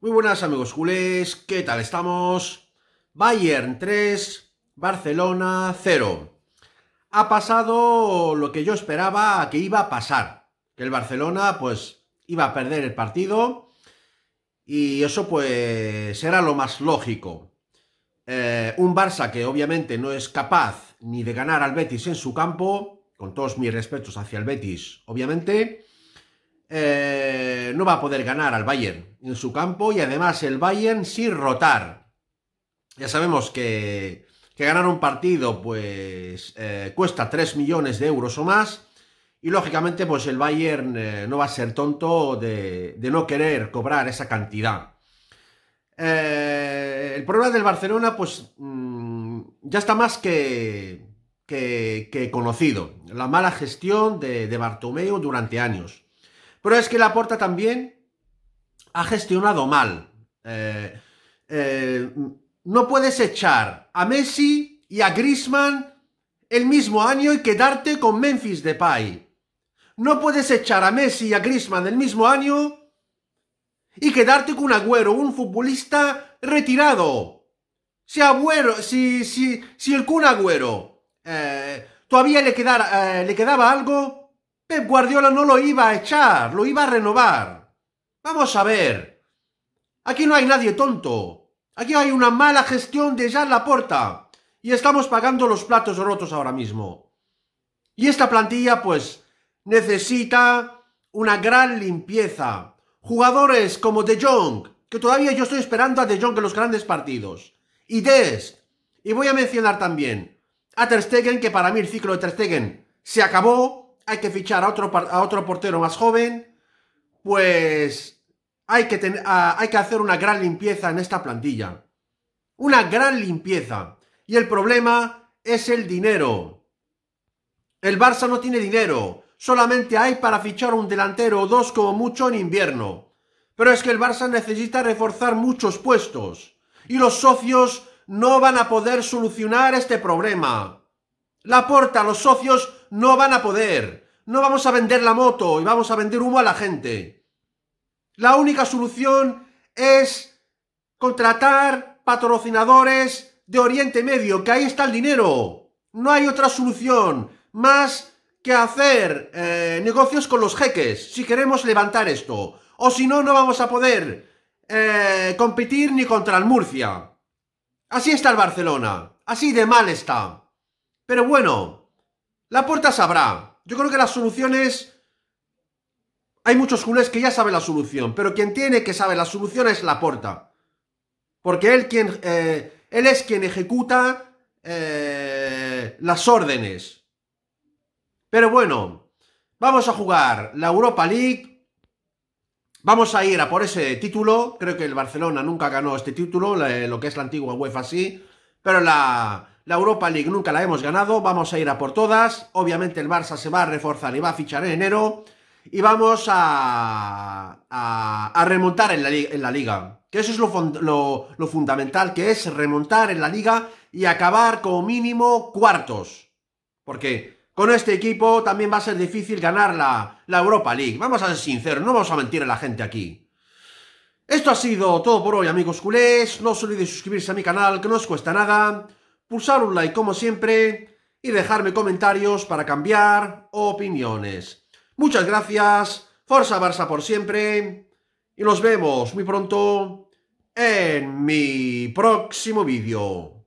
Muy buenas amigos culés, ¿qué tal estamos? Bayern 3, Barcelona 0. Ha pasado lo que yo esperaba que iba a pasar, que el Barcelona pues iba a perder el partido y eso pues será lo más lógico. Eh, un Barça que obviamente no es capaz ni de ganar al Betis en su campo, con todos mis respetos hacia el Betis, obviamente, eh, no va a poder ganar al Bayern en su campo y además el Bayern sin rotar. Ya sabemos que, ganar un partido pues eh, cuesta 3 millones de euros o más y lógicamente pues el Bayern eh, no va a ser tonto de, no querer cobrar esa cantidad. el problema del Barcelona pues mm, ya está más que, conocido. La mala gestión de, de durante años. Pero es que la porta también ha gestionado mal. Eh, eh, no puedes echar a Messi y a Grisman el mismo año y quedarte con Memphis Depay. No puedes echar a Messi y a Grisman el mismo año y quedarte con Agüero, un futbolista retirado. Si Agüero, si, si, si el Kun Agüero eh, todavía le quedaba algo, Pep Guardiola no lo iba a echar, lo iba a renovar. Vamos a ver. Aquí no hay nadie tonto. Aquí hay una mala gestión de la Laporta. Y estamos pagando los platos rotos ahora mismo. Y esta plantilla, pues, necesita una gran limpieza. Jugadores como De Jong, que todavía yo estoy esperando a De Jong en los grandes partidos. Y Des. Y voy a mencionar también a Ter Stegen, que para mí el ciclo de Ter Stegen se acabó hay que fichar a otro, a otro portero más joven, pues hay que, hay que hacer una gran limpieza en esta plantilla. Una gran limpieza. Y el problema es el dinero. El Barça no tiene dinero. Solamente hay para fichar un delantero o dos como mucho en invierno. Pero es que el Barça necesita reforzar muchos puestos. Y los socios no van a poder solucionar este problema. La porta, los socios no van a poder. No vamos a vender la moto y vamos a vender humo a la gente. La única solución es contratar patrocinadores de Oriente Medio, que ahí está el dinero. No hay otra solución más que hacer eh, negocios con los jeques si queremos levantar esto. O si no, no vamos a poder eh, competir ni contra el Murcia. Así está el Barcelona. Así de mal está. Pero bueno, la puerta sabrá. Yo creo que la solución es... Hay muchos culés que ya saben la solución, pero quien tiene que saber la solución es la puerta. Porque él, quien, eh, él es quien ejecuta eh, las órdenes. Pero bueno, vamos a jugar la Europa League. Vamos a ir a por ese título. Creo que el Barcelona nunca ganó este título, lo que es la antigua UEFA sí. Pero la, la Europa League nunca la hemos ganado, vamos a ir a por todas. Obviamente el Barça se va a reforzar y va a fichar en enero. Y vamos a, a, remontar en la, liga. Que eso es lo, fundamental, que es remontar en la liga y acabar como mínimo cuartos. Porque con este equipo también va a ser difícil ganar la, la, Europa League. Vamos a ser sinceros, no vamos a mentir a la gente aquí. Esto ha sido todo por hoy, amigos culés. No os olvidéis suscribirse a mi canal, que no os cuesta nada pulsar un like como siempre y dejarme comentarios para cambiar opiniones. Muchas gracias, Forza Barça por siempre y nos vemos muy pronto en mi próximo vídeo.